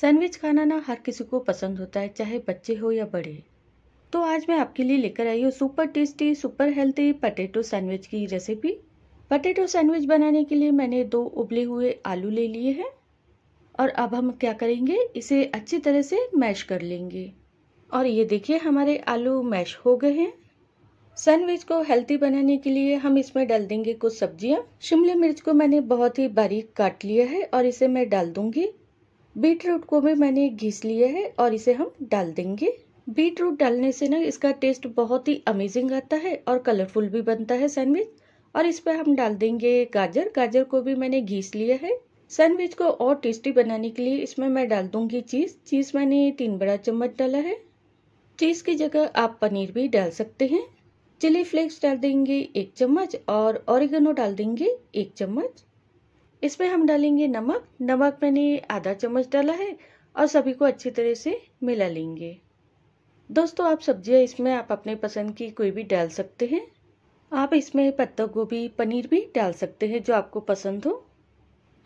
sandwich खाना ना हर किसी को पसंद होता है चाहे बच्चे हो या बड़े तो आज मैं आपके लिए लेकर आई हूँ super tasty super healthy potato sandwich की रेसिपी पटेटो सैंडविच बनाने के लिए मैंने दो उबले हुए आलू ले लिए हैं और अब हम क्या करेंगे इसे अच्छी तरह से मैश कर लेंगे और ये देखिए हमारे आलू मैश हो गए हैं सैंडविच को हेल्थी बनाने के लिए हम इसमें डाल देंगे कुछ सब्जियां शिमला मिर्च को मैंने बहुत ही बारीक काट लिया है और इसे मैं डाल दूंगी बीट रूट को भी मैंने घिस लिए है और इसे हम डाल देंगे बीट रूट डालने से ना इसका टेस्ट बहुत ही अमेजिंग आता है और कलरफुल भी बनता है सैंडविच और इस पर हम डाल देंगे गाजर गाजर को भी मैंने घीस लिया है सैंडविच को और टेस्टी बनाने के लिए इसमें मैं डाल दूंगी चीज़ चीज़ मैंने तीन बड़ा चम्मच डाला है चीज़ की जगह आप पनीर भी डाल सकते हैं चिली फ्लेक्स डाल देंगे एक चम्मच और ऑरिगनो डाल देंगे एक चम्मच इसमें हम डालेंगे नमक नमक मैंने आधा चम्मच डाला है और सभी को अच्छी तरह से मिला लेंगे दोस्तों आप सब्जियां इसमें आप अपने पसंद की कोई भी डाल सकते हैं आप इसमें पत्ता गोभी पनीर भी डाल सकते हैं जो आपको पसंद हो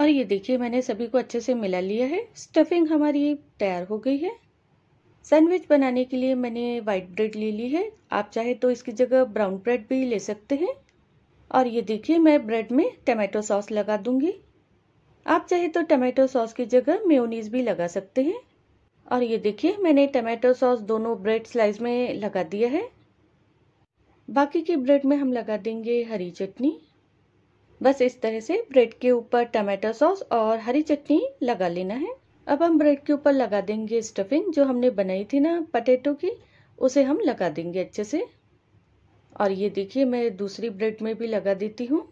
और ये देखिए मैंने सभी को अच्छे से मिला लिया है स्टफिंग हमारी तैयार हो गई है सैंडविच बनाने के लिए मैंने वाइट ब्रेड ले ली है आप चाहे तो इसकी जगह ब्राउन ब्रेड भी ले सकते हैं और ये देखिए मैं ब्रेड में टमाटो सॉस लगा दूंगी आप चाहे तो टमाटो सॉस की जगह मेयोनीज भी लगा सकते हैं और ये देखिए मैंने टमाटो सॉस दोनों ब्रेड स्लाइस में लगा दिया है बाकी के ब्रेड में हम लगा देंगे हरी चटनी बस इस तरह से ब्रेड के ऊपर टमाटो सॉस और हरी चटनी लगा लेना है अब हम ब्रेड के ऊपर लगा देंगे स्टफिंग जो हमने बनाई थी ना पटेटो की उसे हम लगा देंगे अच्छे से और ये देखिए मैं दूसरी ब्रेड में भी लगा देती हूँ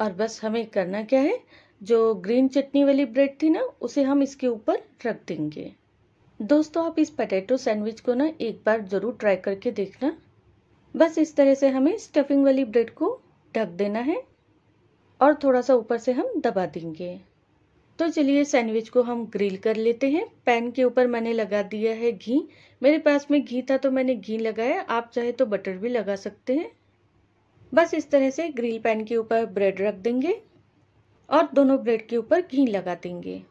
और बस हमें करना क्या है जो ग्रीन चटनी वाली ब्रेड थी ना उसे हम इसके ऊपर रख देंगे दोस्तों आप इस पटेटो सैंडविच को ना एक बार ज़रूर ट्राई करके देखना बस इस तरह से हमें स्टफिंग वाली ब्रेड को ढक देना है और थोड़ा सा ऊपर से हम दबा देंगे तो चलिए सैंडविच को हम ग्रिल कर लेते हैं पैन के ऊपर मैंने लगा दिया है घी मेरे पास में घी था तो मैंने घी लगाया आप चाहे तो बटर भी लगा सकते हैं बस इस तरह से ग्रिल पैन के ऊपर ब्रेड रख देंगे और दोनों ब्रेड के ऊपर घी लगा देंगे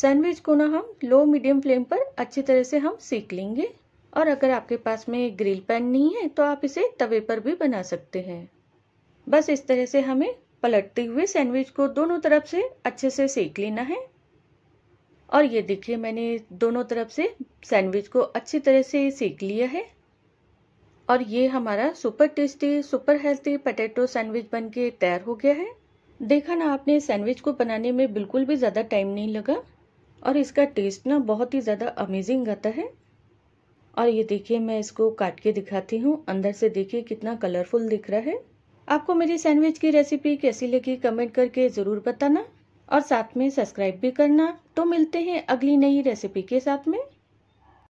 सैंडविच को ना हम लो मीडियम फ्लेम पर अच्छी तरह से हम सीख लेंगे और अगर आपके पास में ग्रिल पैन नहीं है तो आप इसे तवे पर भी बना सकते हैं बस इस तरह से हमें पलटते हुए सैंडविच को दोनों तरफ से अच्छे से सेक लेना है और ये देखिए मैंने दोनों तरफ से सैंडविच को अच्छी तरह से सेक लिया है और ये हमारा super tasty super healthy potato sandwich बन के तैयार हो गया है देखा ना आपने सैंडविच को बनाने में बिल्कुल भी ज़्यादा टाइम नहीं लगा और इसका टेस्ट ना बहुत ही ज़्यादा अमेजिंग आता है और ये देखिए मैं इसको काट के दिखाती हूँ अंदर से देखिए कितना कलरफुल दिख रहा है आपको मेरी सैंडविच की रेसिपी कैसी लगी कमेंट करके ज़रूर बताना और साथ में सब्सक्राइब भी करना तो मिलते हैं अगली नई रेसिपी के साथ में